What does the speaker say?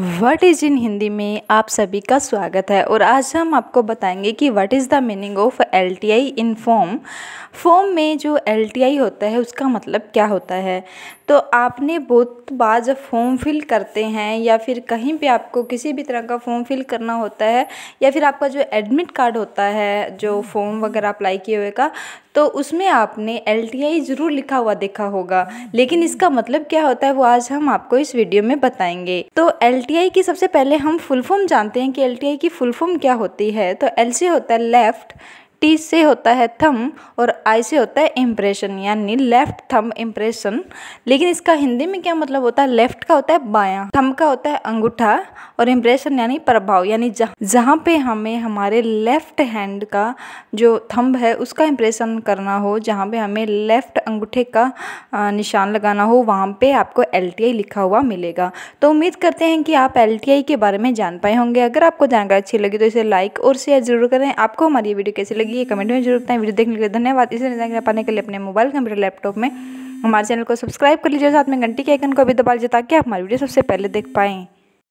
What is in Hindi में आप सभी का स्वागत है और आज हम आपको बताएंगे कि what is the meaning of L T I in form form में जो एल टी आई होता है उसका मतलब क्या होता है तो आपने बहुत बार जब फॉर्म फिल करते हैं या फिर कहीं पे आपको किसी भी तरह का फॉर्म फिल करना होता है या फिर आपका जो एडमिट कार्ड होता है जो फॉर्म हम्म। वगैरह अप्लाई किए हुए का तो उसमें आपने एल टी आई ज़रूर लिखा हुआ देखा होगा हम्म। लेकिन इसका मतलब क्या होता है वो आज हम आपको इस वीडियो में बताएंगे तो एल एल की सबसे पहले हम फुल फॉर्म जानते हैं कि एल की फुल फॉर्म क्या होती है तो एल होता है लेफ़्ट टी से होता है थम और आई से होता है इम्प्रेशन यानी लेफ़्ट थम इम्प्रेशन लेकिन इसका हिंदी में क्या मतलब होता है लेफ़्ट का होता है बायां थम का होता है अंगूठा और इम्प्रेशन यानी प्रभाव यानी जहाँ जहाँ पे हमें हमारे लेफ़्ट हैंड का जो थम्ब है उसका इम्प्रेशन करना हो जहाँ पे हमें लेफ़्ट अंगूठे का निशान लगाना हो वहाँ पर आपको एल लिखा हुआ मिलेगा तो उम्मीद करते हैं कि आप एल के बारे में जान पाए होंगे अगर आपको जानकारी अच्छी लगी तो इसे लाइक और शेयर ज़रूर करें आपको हमारी वीडियो कैसी लगी लिए कमेंट में जरूर बताएं वीडियो देखने के लिए धन्यवाद इसे तरह पाने के लिए अपने मोबाइल कंप्यूटर लैपटॉप में हमारे चैनल को सब्सक्राइब कर लीजिए साथ में घंटी के आइकन को भी दबा लीजिए ताकि आप हमारी वीडियो सबसे पहले देख पाएँ